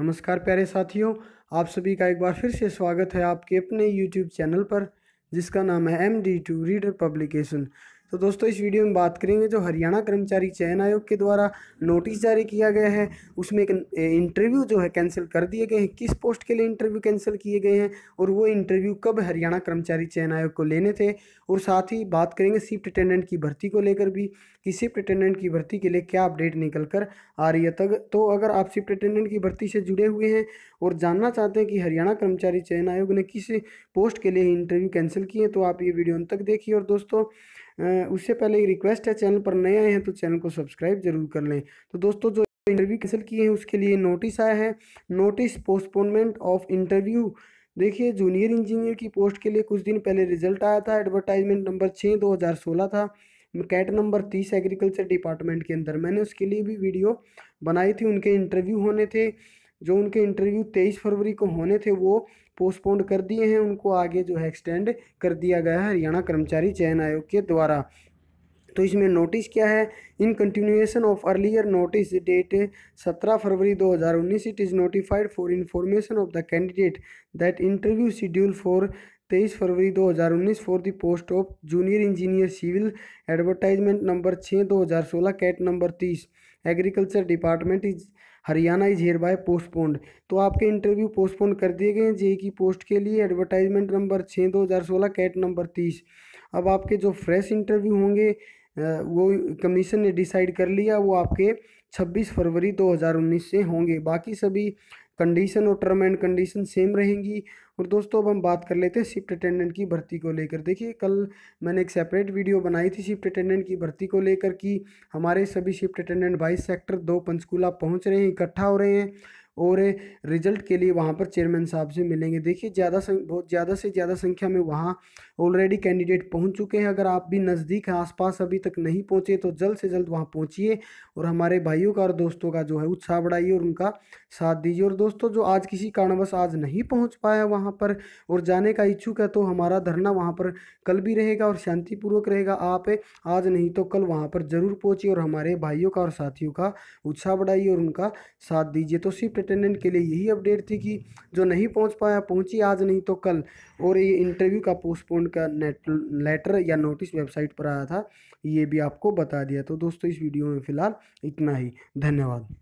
नमस्कार प्यारे साथियों आप सभी का एक बार फिर से स्वागत है आपके अपने यूट्यूब चैनल पर जिसका नाम है M D two reader publication तो दोस्तों इस वीडियो में बात करेंगे जो हरियाणा कर्मचारी चयन आयोग के द्वारा नोटिस जारी किया गया है उसमें एक इंटरव्यू जो है कैंसिल कर दिए गए हैं किस पोस्ट के लिए इंटरव्यू कैंसिल किए गए हैं और वो इंटरव्यू कब हरियाणा कर्मचारी चयन आयोग को लेने थे और साथ ही बात करेंगे शिफ्ट अटेंडेंट की भर्ती को लेकर भी कि शिफ्ट अटेंडेंट की भर्ती के लिए क्या अपडेट निकल कर आ रही है तक तो अगर आप शिफ्ट अटेंडेंट की भर्ती से जुड़े हुए हैं और जानना चाहते हैं कि हरियाणा कर्मचारी चयन आयोग ने किस पोस्ट के लिए इंटरव्यू कैंसिल किए तो आप ये वीडियो अंत तक देखिए और दोस्तों उससे पहले एक रिक्वेस्ट है चैनल पर नए आए हैं तो चैनल को सब्सक्राइब जरूर कर लें तो दोस्तों जो इंटरव्यू कैंसिल किए हैं उसके लिए नोटिस आया है नोटिस पोस्टपोनमेंट ऑफ इंटरव्यू देखिए जूनियर इंजीनियर की पोस्ट के लिए कुछ दिन पहले रिजल्ट आया था एडवर्टाइजमेंट नंबर छः दो हज़ार सोलह था कैट नंबर तीस एग्रीकल्चर डिपार्टमेंट के अंदर मैंने उसके लिए भी वीडियो बनाई थी उनके इंटरव्यू होने थे जो उनके इंटरव्यू तेईस फरवरी को होने थे वो पोस्टपोन्ड कर दिए हैं उनको आगे जो है एक्सटेंड कर दिया गया है हरियाणा कर्मचारी चयन आयोग के द्वारा तो इसमें नोटिस क्या है in continuation of earlier notice date 17 February 2019 it is notified for information of the candidate that interview schedule for तेईस February 2019 for the post of junior engineer civil advertisement number छः दो हज़ार सोलह कैट नंबर तीस agriculture department is Haryana is hereby postponed तो आपके interview postpone कर दिए गए हैं जे की पोस्ट के लिए एडवर्टाइजमेंट नंबर छः दो हज़ार सोलह कैट नंबर तीस अब आपके जो फ्रेश इंटरव्यू होंगे वो कमीशन ने डिसाइड कर लिया वो आपके छब्बीस फरवरी दो हज़ार उन्नीस से होंगे बाकी सभी कंडीशन और टर्म एंड कंडीशन सेम रहेंगी और दोस्तों अब हम बात कर लेते हैं शिफ्ट अटेंडेंट की भर्ती को लेकर देखिए कल मैंने एक सेपरेट वीडियो बनाई थी शिफ्ट अटेंडेंट की भर्ती को लेकर कि हमारे सभी शिफ्ट अटेंडेंट बाईस सेक्टर दो पंचकूला पहुँच रहे हैं इकट्ठा हो रहे हैं और रिजल्ट के लिए वहाँ पर चेयरमैन साहब से मिलेंगे देखिए ज़्यादा बहुत ज़्यादा से ज़्यादा संख्या में वहाँ ऑलरेडी कैंडिडेट पहुँच चुके हैं अगर आप भी नज़दीक हैं आसपास अभी तक नहीं पहुँचे तो जल्द से जल्द वहाँ पहुँचिए और हमारे भाइयों का और दोस्तों का जो है उत्साह बढ़ाइए और उनका साथ दीजिए और दोस्तों जो आज किसी कारणवश आज नहीं पहुँच पाया वहाँ पर और जाने का इच्छुक है तो हमारा धरना वहाँ पर कल भी रहेगा और शांतिपूर्वक रहेगा आप आज नहीं तो कल वहाँ पर ज़रूर पहुँचिए और हमारे भाइयों का और साथियों का उत्साह बढ़ाइए और उनका साथ दीजिए तो सिर्फ अटेंडेंट के लिए यही अपडेट थी कि जो नहीं पहुंच पाया पहुंची आज नहीं तो कल और ये इंटरव्यू का पोस्टपोन का नेट लेटर या नोटिस वेबसाइट पर आया था ये भी आपको बता दिया तो दोस्तों इस वीडियो में फ़िलहाल इतना ही धन्यवाद